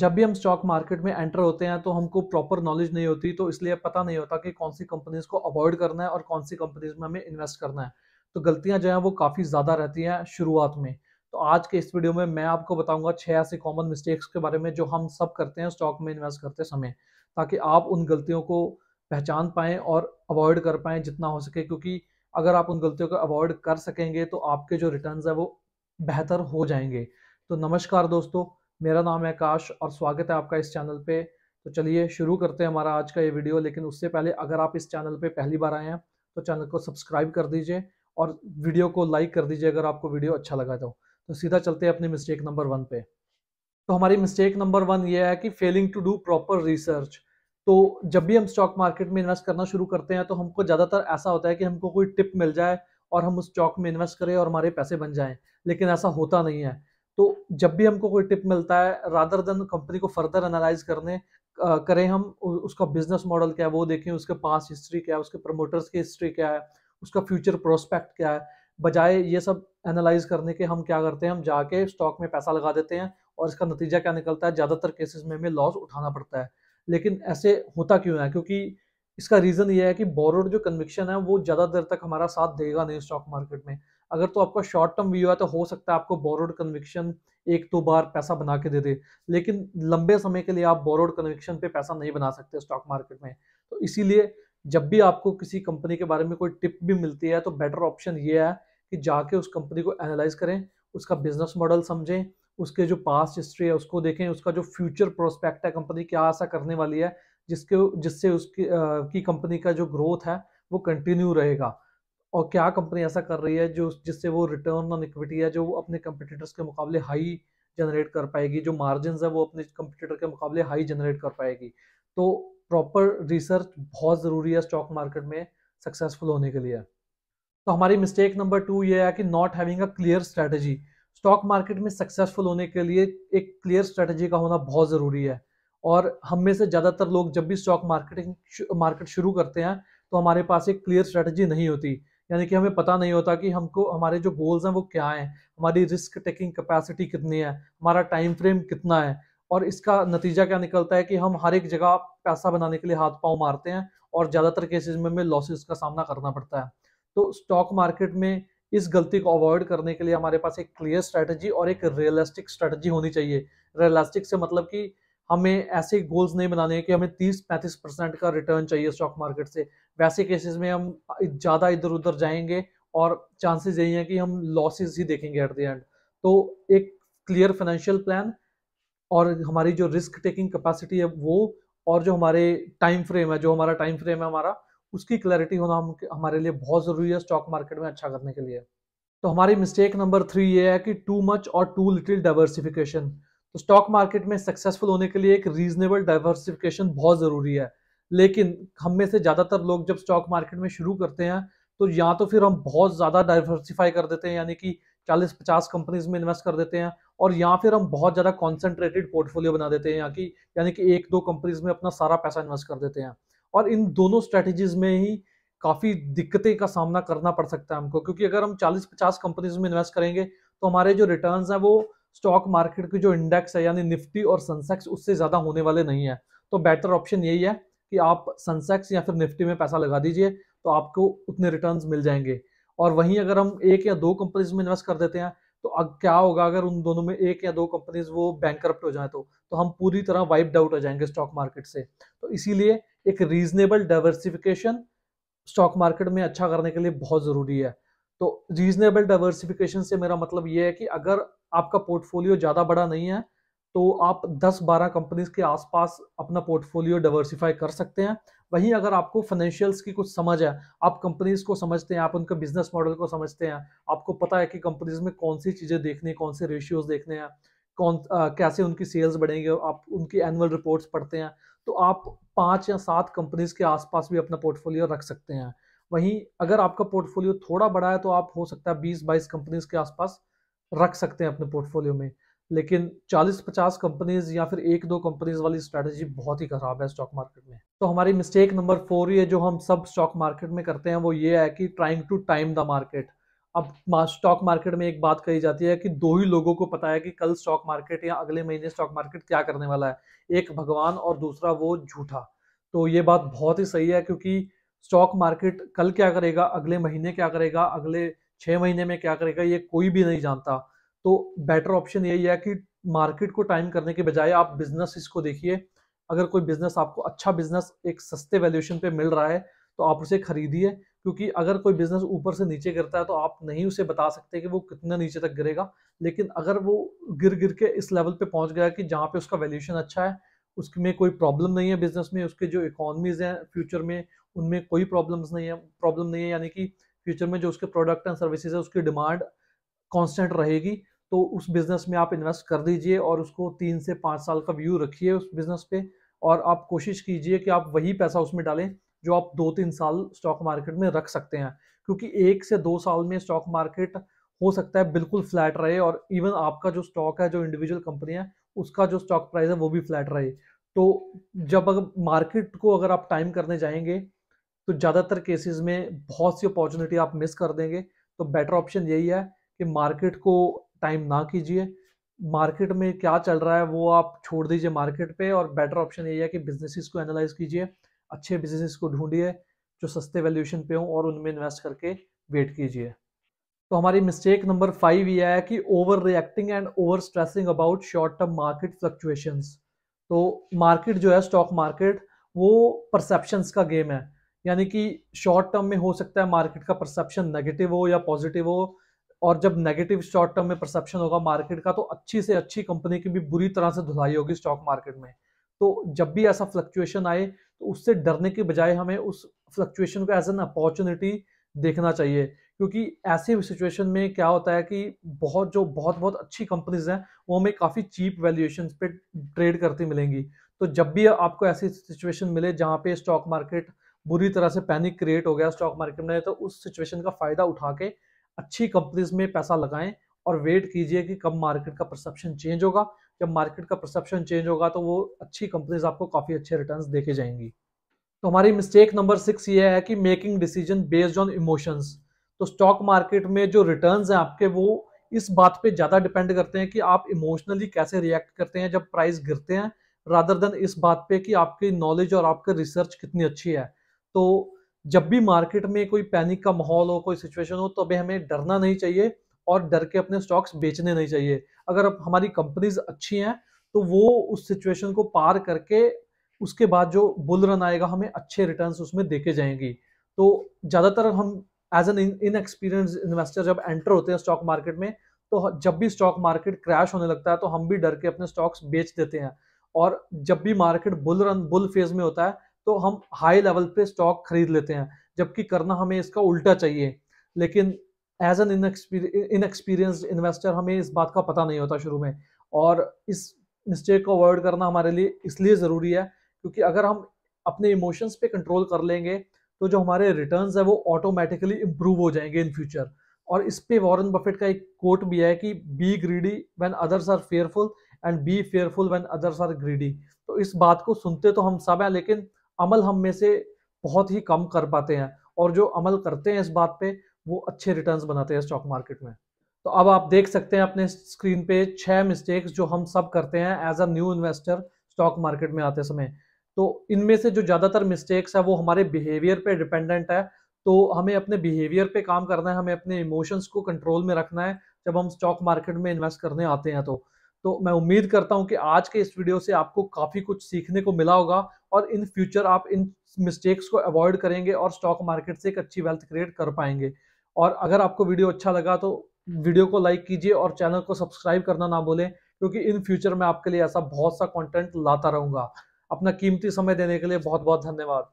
जब भी हम स्टॉक मार्केट में एंटर होते हैं तो हमको प्रॉपर नॉलेज नहीं होती तो इसलिए पता नहीं होता कि कौन सी कंपनीज को अवॉइड करना है और कौन सी कंपनीज में हमें इन्वेस्ट करना है तो गलतियां जो हैं वो काफ़ी ज़्यादा रहती हैं शुरुआत में तो आज के इस वीडियो में मैं आपको बताऊंगा छह ऐसे कॉमन मिस्टेक्स के बारे में जो हम सब करते हैं स्टॉक में इन्वेस्ट करते समय ताकि आप उन गलतियों को पहचान पाएं और अवॉइड कर पाएं जितना हो सके क्योंकि अगर आप उन गलतियों को अवॉइड कर सकेंगे तो आपके जो रिटर्न है वो बेहतर हो जाएंगे तो नमस्कार दोस्तों मेरा नाम है काश और स्वागत है आपका इस चैनल पे तो चलिए शुरू करते हैं हमारा आज का ये वीडियो लेकिन उससे पहले अगर आप इस चैनल पे पहली बार आए हैं तो चैनल को सब्सक्राइब कर दीजिए और वीडियो को लाइक कर दीजिए अगर आपको वीडियो अच्छा लगा तो तो सीधा चलते हैं अपने मिस्टेक नंबर वन पे तो हमारी मिस्टेक नंबर वन ये है कि failing to do proper research तो जब भी हम स्टॉक मार्केट में इन्वेस्ट करना शुरू करते हैं तो हमको ज़्यादातर ऐसा होता है कि हमको कोई टिप मिल जाए और हम उस स्टॉक में इन्वेस्ट करें और हमारे पैसे बन जाएं लेकिन ऐसा होता नहीं है तो जब भी हमको कोई टिप मिलता है रादर देन कंपनी को फर्दर एनालाइज करने करें हम उसका बिजनेस मॉडल क्या है वो देखें उसके पास हिस्ट्री क्या है उसके प्रमोटर्स की हिस्ट्री क्या है उसका फ्यूचर प्रोस्पेक्ट क्या है बजाय ये सब एनालाइज करने के हम क्या करते हैं हम जाके स्टॉक में पैसा लगा देते हैं और इसका नतीजा क्या निकलता है ज़्यादातर केसेस में हमें लॉस उठाना पड़ता है लेकिन ऐसे होता क्यों है क्योंकि इसका रीज़न ये है कि बोरोड जो कन्विक्शन है वो ज़्यादा देर तक हमारा साथ देगा नहीं स्टॉक मार्केट में अगर तो आपका शॉर्ट टर्म व्यू है तो हो सकता है आपको बोरोड कन्विक्शन एक दो बार पैसा बना के दे दे लेकिन लंबे समय के लिए आप बोरोड कन्विक्शन पे पैसा नहीं बना सकते स्टॉक मार्केट में तो इसीलिए जब भी आपको किसी कंपनी के बारे में कोई टिप भी मिलती है तो बेटर ऑप्शन ये है कि जाके उस कंपनी को एनालाइज करें उसका बिजनेस मॉडल समझें उसके जो पास्ट हिस्ट्री है उसको देखें उसका जो फ्यूचर प्रोस्पेक्ट है कंपनी क्या ऐसा करने वाली है जिसके जिससे उसकी आ, की कंपनी का जो ग्रोथ है वो कंटिन्यू रहेगा और क्या कंपनी ऐसा कर रही है जो जिससे वो रिटर्न ऑन इक्विटी है जो अपने कंपटीटर्स के मुकाबले हाई जनरेट कर पाएगी जो मार्जिन है वो अपने कंपटीटर के मुकाबले हाई जनरेट कर पाएगी तो प्रॉपर रिसर्च बहुत ज़रूरी है स्टॉक मार्केट में सक्सेसफुल होने के लिए तो हमारी मिस्टेक नंबर टू ये है कि not having a clear strategy stock market में सक्सेसफुल होने के लिए एक क्लियर स्ट्रैटेजी का होना बहुत ज़रूरी है और हम में से ज़्यादातर लोग जब भी स्टॉक मार्केटिंग मार्केट शुरू करते हैं तो हमारे पास एक क्लियर स्ट्रैटेजी नहीं होती यानी कि हमें पता नहीं होता कि हमको हमारे जो गोल्स हैं वो क्या हैं हमारी रिस्क टेकिंग कैपेसिटी कितनी है हमारा टाइम फ्रेम कितना है और इसका नतीजा क्या निकलता है कि हम हर एक जगह पैसा बनाने के लिए हाथ पाँव मारते हैं और ज़्यादातर केसेज में हमें लॉसेज का सामना करना पड़ता है तो स्टॉक मार्केट में इस गलती को अवॉइड करने के लिए हमारे पास एक क्लियर स्ट्रैटेजी और एक रियलिस्टिक स्ट्रैटेजी होनी चाहिए रियलिस्टिक से मतलब कि हमें ऐसे गोल्स नहीं बनाने हैं कि हमें 30-35 परसेंट का रिटर्न चाहिए स्टॉक मार्केट से वैसे केसेस में हम ज़्यादा इधर उधर जाएंगे और चांसेस यही है कि हम लॉसेज ही देखेंगे एट द एंड तो एक क्लियर फाइनेंशियल प्लान और हमारी जो रिस्क टेकिंग कैपेसिटी है वो और जो हमारे टाइम फ्रेम है जो हमारा टाइम फ्रेम है हमारा उसकी क्लैरिटी होना हम हमारे लिए बहुत ज़रूरी है स्टॉक मार्केट में अच्छा करने के लिए तो हमारी मिस्टेक नंबर थ्री ये है कि टू मच और टू लिटिल डाइवर्सिफिकेशन तो स्टॉक मार्केट में सक्सेसफुल होने के लिए एक रीजनेबल डाइवर्सिफिकेशन बहुत ज़रूरी है लेकिन हम में से ज़्यादातर लोग जब स्टॉक मार्केट में शुरू करते हैं तो या तो फिर हम बहुत ज़्यादा डाइवर्सिफाई कर देते हैं यानी कि 40-50 कंपनीज में इन्वेस्ट कर देते हैं और या फिर हम बहुत ज़्यादा कॉन्सेंट्रेटेड पोर्टफोलियो बना देते हैं यहाँ की यानी कि एक दो कंपनीज में अपना सारा पैसा इन्वेस्ट कर देते हैं और इन दोनों स्ट्रेटेजीज में ही काफ़ी दिक्कतें का सामना करना पड़ सकता है हमको क्योंकि अगर हम 40-50 कंपनीज में इन्वेस्ट करेंगे तो हमारे जो रिटर्न हैं वो स्टॉक मार्केट की जो इंडेक्स है यानी निफ्टी और सेंसेक्स उससे ज़्यादा होने वाले नहीं है तो बेटर ऑप्शन यही है कि आप सनसेक्स या फिर निफ्टी में पैसा लगा दीजिए तो आपको उतने रिटर्न मिल जाएंगे और वहीं अगर हम एक या दो कंपनीज में इन्वेस्ट कर देते हैं तो अब क्या होगा अगर उन दोनों में एक या दो कंपनीज वो बैंक हो जाए तो तो हम पूरी तरह वाइप्ड आउट हो जाएंगे स्टॉक मार्केट से तो इसीलिए एक रीजनेबल डाइवर्सिफिकेशन स्टॉक मार्केट में अच्छा करने के लिए बहुत ज़रूरी है तो रीजनेबल डाइवर्सिफिकेशन से मेरा मतलब ये है कि अगर आपका पोर्टफोलियो ज़्यादा बड़ा नहीं है तो आप 10-12 कंपनीज के आसपास अपना पोर्टफोलियो डाइवर्सिफाई कर सकते हैं वहीं अगर आपको फाइनेंशियल्स की कुछ समझ है आप कंपनीज को समझते हैं आप उनका बिजनेस मॉडल को समझते हैं आपको पता है कि कंपनीज में कौन सी चीज़ें देखनी कौन से रेशियोज देखने हैं कौन आ, कैसे उनकी सेल्स बढ़ेंगे आप उनकी एनुअल रिपोर्ट्स पढ़ते हैं तो आप पाँच या सात कंपनीज के आसपास भी अपना पोर्टफोलियो रख सकते हैं वहीं अगर आपका पोर्टफोलियो थोड़ा बड़ा है तो आप हो सकता है बीस बाईस कंपनीज के आसपास रख सकते हैं अपने पोर्टफोलियो में लेकिन 40-50 कंपनीज या फिर एक दो कंपनीज वाली स्ट्रैटेजी बहुत ही खराब है स्टॉक मार्केट में तो हमारी मिस्टेक नंबर फोर ये जो हम सब स्टॉक मार्केट में करते हैं वो ये है कि trying to time the market अब स्टॉक मार्केट में एक बात कही जाती है कि दो ही लोगों को पता है कि कल स्टॉक मार्केट या अगले महीने स्टॉक मार्केट क्या करने वाला है एक भगवान और दूसरा वो झूठा तो ये बात बहुत ही सही है क्योंकि स्टॉक मार्केट कल क्या करेगा अगले महीने क्या करेगा अगले छः महीने में क्या करेगा ये कोई भी नहीं जानता तो बेटर ऑप्शन यही है कि मार्केट को टाइम करने के बजाय आप बिजनेस इसको देखिए अगर कोई बिजनेस आपको अच्छा बिजनेस एक सस्ते वैल्यूएशन पे मिल रहा है तो आप उसे खरीदिए क्योंकि अगर कोई बिजनेस ऊपर से नीचे गिरता है तो आप नहीं उसे बता सकते कि वो कितना नीचे तक गिरेगा लेकिन अगर वो गिर गिर के इस लेवल पे पहुंच गया कि जहाँ पे उसका वैल्यूएशन अच्छा है उसमें कोई प्रॉब्लम नहीं है बिजनेस में उसके जो इकोनॉमीज हैं फ्यूचर में उनमें कोई प्रॉब्लम्स नहीं है प्रॉब्लम नहीं है यानी कि फ्यूचर में जो उसके प्रोडक्ट एंड सर्विसेज है उसकी डिमांड कॉन्स्टेंट रहेगी तो उस बिज़नेस में आप इन्वेस्ट कर दीजिए और उसको तीन से पाँच साल का व्यू रखिए उस बिज़नेस पे और आप कोशिश कीजिए कि आप वही पैसा उसमें डालें जो आप दो तीन साल स्टॉक मार्केट में रख सकते हैं क्योंकि एक से दो साल में स्टॉक मार्केट हो सकता है बिल्कुल फ्लैट रहे और इवन आपका जो स्टॉक है जो इंडिविजुअल कंपनी है उसका जो स्टॉक प्राइस है वो भी फ्लैट रहे तो जब अगर मार्केट को अगर आप टाइम करने जाएंगे तो ज़्यादातर केसेस में बहुत सी अपॉर्चुनिटी आप मिस कर देंगे तो बेटर ऑप्शन यही है कि मार्केट को टाइम ना कीजिए मार्केट में क्या चल रहा है वो आप छोड़ दीजिए मार्केट पे और बेटर ऑप्शन ये है कि बिजनेसिस को एनालाइज कीजिए अच्छे बिजनेस को ढूंढिए जो सस्ते वैल्यूएशन पे हों और उनमें इन्वेस्ट करके वेट कीजिए तो हमारी मिस्टेक नंबर फाइव ये है कि over reacting and over stressing about short term market fluctuation तो मार्केट जो है स्टॉक मार्केट वो परसेप्शंस का गेम है यानी कि शॉर्ट टर्म में हो सकता है मार्केट का परसेप्शन नेगेटिव हो या पॉजिटिव हो और जब नेगेटिव शॉर्ट टर्म में परसेप्शन होगा मार्केट का तो अच्छी से अच्छी कंपनी की भी बुरी तरह से धुलाई होगी स्टॉक मार्केट में तो जब भी ऐसा फ्लक्चुएशन आए तो उससे डरने के बजाय हमें उस फ्लक्चुएशन को एज एन अपॉर्चुनिटी देखना चाहिए क्योंकि ऐसे सिचुएशन में क्या होता है कि बहुत जो बहुत बहुत अच्छी कंपनीज हैं वो हमें काफ़ी चीप वैल्यूएशन पे ट्रेड करती मिलेंगी तो जब भी आपको ऐसी सिचुएशन मिले जहाँ पे स्टॉक मार्केट बुरी तरह से पैनिक क्रिएट हो गया स्टॉक मार्केट में तो उस सिचुएशन का फ़ायदा उठा के अच्छी कंपनीज में पैसा लगाएं और वेट कीजिए कि कब मार्केट का परसेप्शन चेंज होगा जब मार्केट का परसेप्शन चेंज होगा तो वो अच्छी कंपनीज आपको काफ़ी अच्छे रिटर्न देके जाएंगी तो हमारी मिस्टेक नंबर सिक्स ये है कि making decision based on emotions तो स्टॉक मार्केट में जो रिटर्न्स हैं आपके वो इस बात पे ज़्यादा डिपेंड करते हैं कि आप इमोशनली कैसे रिएक्ट करते हैं जब प्राइस गिरते हैं रादर देन इस बात पे कि आपकी नॉलेज और आपकी रिसर्च कितनी अच्छी है तो जब भी मार्केट में कोई पैनिक का माहौल हो कोई सिचुएशन हो तो अभी हमें डरना नहीं चाहिए और डर के अपने स्टॉक्स बेचने नहीं चाहिए अगर हमारी कंपनीज अच्छी हैं तो वो उस सिचुएशन को पार करके उसके बाद जो बुल रन आएगा हमें अच्छे रिटर्न्स उसमें देके जाएंगी तो ज़्यादातर हम as an in inexperience investor जब एंटर होते हैं स्टॉक मार्केट में तो जब भी स्टॉक मार्केट क्रैश होने लगता है तो हम भी डर के अपने स्टॉक्स बेच देते हैं और जब भी market bull run bull phase में होता है तो हम हाई लेवल पे स्टॉक खरीद लेते हैं जबकि करना हमें इसका उल्टा चाहिए लेकिन एज एन इनएक्सपीरियंस इन्वेस्टर हमें इस बात का पता नहीं होता शुरू में और इस मिस्टेक को अवॉइड करना हमारे लिए इसलिए ज़रूरी है क्योंकि अगर हम अपने इमोशंस पे कंट्रोल कर लेंगे तो जो हमारे रिटर्न है वो ऑटोमेटिकली इम्प्रूव हो जाएंगे इन फ्यूचर और इस पे वॉरेन बफेट का एक कोट भी है कि be greedy when others are fearful and be fearful when others are greedy तो इस बात को सुनते तो हम सब हैं लेकिन अमल हम में से बहुत ही कम कर पाते हैं और जो अमल करते हैं इस बात पे वो अच्छे रिटर्न्स बनाते हैं स्टॉक मार्केट में तो अब आप देख सकते हैं अपने स्क्रीन पे छह मिस्टेक्स जो हम सब करते हैं as a new investor stock market में आते समय तो इनमें से जो ज़्यादातर मिस्टेक्स है वो हमारे बिहेवियर पे डिपेंडेंट है तो हमें अपने बिहेवियर पे काम करना है हमें अपने इमोशंस को कंट्रोल में रखना है जब हम स्टॉक मार्केट में इन्वेस्ट करने आते हैं तो तो मैं उम्मीद करता हूं कि आज के इस वीडियो से आपको काफ़ी कुछ सीखने को मिला होगा और इन फ्यूचर आप इन मिस्टेक्स को अवॉइड करेंगे और स्टॉक मार्केट से एक अच्छी वेल्थ क्रिएट कर पाएंगे और अगर आपको वीडियो अच्छा लगा तो वीडियो को लाइक कीजिए और चैनल को सब्सक्राइब करना ना भूलें क्योंकि इन फ्यूचर मैं आपके लिए ऐसा बहुत सा कंटेंट लाता रहूंगा अपना कीमती समय देने के लिए बहुत बहुत धन्यवाद